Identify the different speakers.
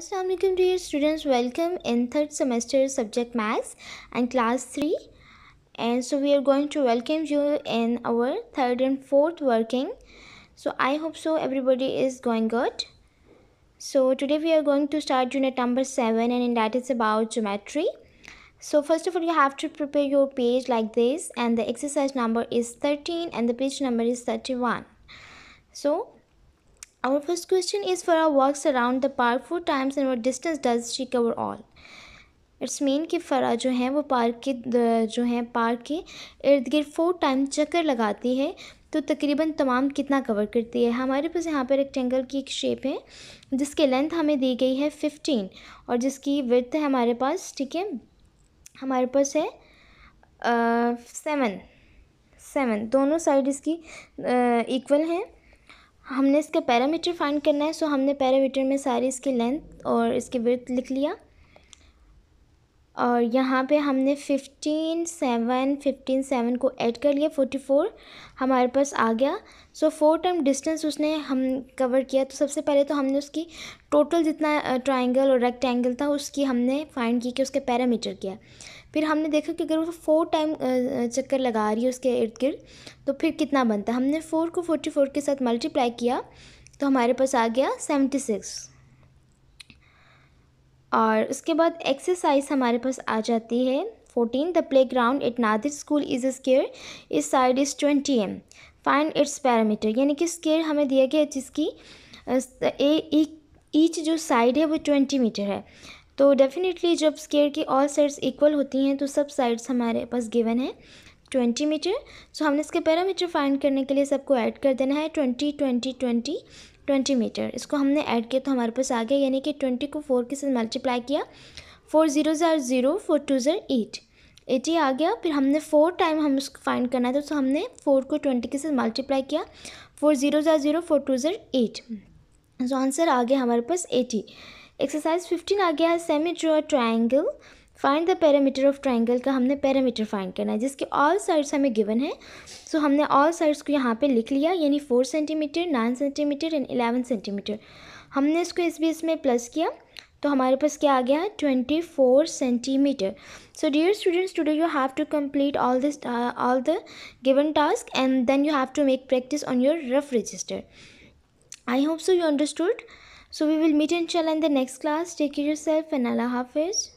Speaker 1: to your students welcome in third semester subject maths and class 3 and so we are going to welcome you in our third and fourth working so I hope so everybody is going good so today we are going to start unit number 7 and in that it's about geometry so first of all you have to prepare your page like this and the exercise number is 13 and the page number is 31 so Our first question is for our walks around the park four times and what distance does she cover all? Its main कि फ़रा जो है वो park के जो हैं park के इर्द गिर्द फोर टाइम चक्कर लगाती है तो तकरीबन तमाम कितना कवर करती है हमारे पास यहाँ पर रेक्टेंगल की एक शेप है जिसके लेंथ हमें दी गई है फिफ्टीन और जिसकी विर्थ है हमारे पास ठीक है हमारे पास है सेवन सेवन दोनों साइड इसकी इक्वल हैं हमने इसके पैरामीटर फाइंड करना है सो हमने पैरामीटर में सारी इसकी लेंथ और इसकी विड्थ लिख लिया और यहाँ पे हमने फिफ्टीन सेवन फिफ्टीन सेवन को ऐड कर लिया फोर्टी फोर हमारे पास आ गया सो फोर टर्म डिस्टेंस उसने हम कवर किया तो सबसे पहले तो हमने उसकी टोटल जितना ट्राइंगल और रेक्टेंगल था उसकी हमने फाइंड की कि उसके पैरामीटर क्या फिर हमने देखा कि अगर वो फोर टाइम चक्कर लगा रही है उसके इर्द गिर्द तो फिर कितना बनता है हमने फ़ोर को फोर्टी फोर के साथ मल्टीप्लाई किया तो हमारे पास आ गया सेवेंटी सिक्स और उसके बाद एक्सरसाइज हमारे पास आ जाती है fourteen the playground at Nadir school is square इस side is twenty m find its perimeter यानी कि स्केयर हमें दिया गया है जिसकी ए ईच जो साइड है वो ट्वेंटी मीटर है तो डेफिनेटली जब स्केयर की ऑल साइड्स इक्वल होती हैं तो सब साइड्स हमारे पास गिवन है ट्वेंटी मीटर सो हमने इसके पैरामीटर फाइंड करने के लिए सबको ऐड कर देना है twenty twenty twenty twenty metre इसको हमने ऐड किया तो हमारे पास आ गया यानी कि ट्वेंटी को फोर के साथ मल्टीप्लाई किया फोर ज़ीरो ज़ार ज़ीरो फोर टू ज़ार एट एट ही आ गया फिर हमने फोर टाइम हम उसको फाइंड करना था तो हमने फोर को ट्वेंटी के साथ मल्टीप्लाई किया फोर ज़ीरो ज़ार ज़ीरो फोर टू ज़ार एट सो तो आंसर आ गया हमारे पास एटी एक्सरसाइज फिफ्टीन आ गया है semi draw triangle find the perimeter of triangle का हमने पैरामीटर फाइंड करना है जिसके ऑल साइड्स हमें गिवन है सो so, हमने ऑल साइड्स को यहाँ पे लिख लिया यानी four centimetre nine centimetre and eleven centimetre हमने इसको इस बीच में प्लस किया तो हमारे पास क्या आ गया twenty four centimetre so dear students today you have to complete all this all the given task and then you have to make practice on your rough register I hope so you understood we will meet meet चल in the next class take yourself and अला हाफिज़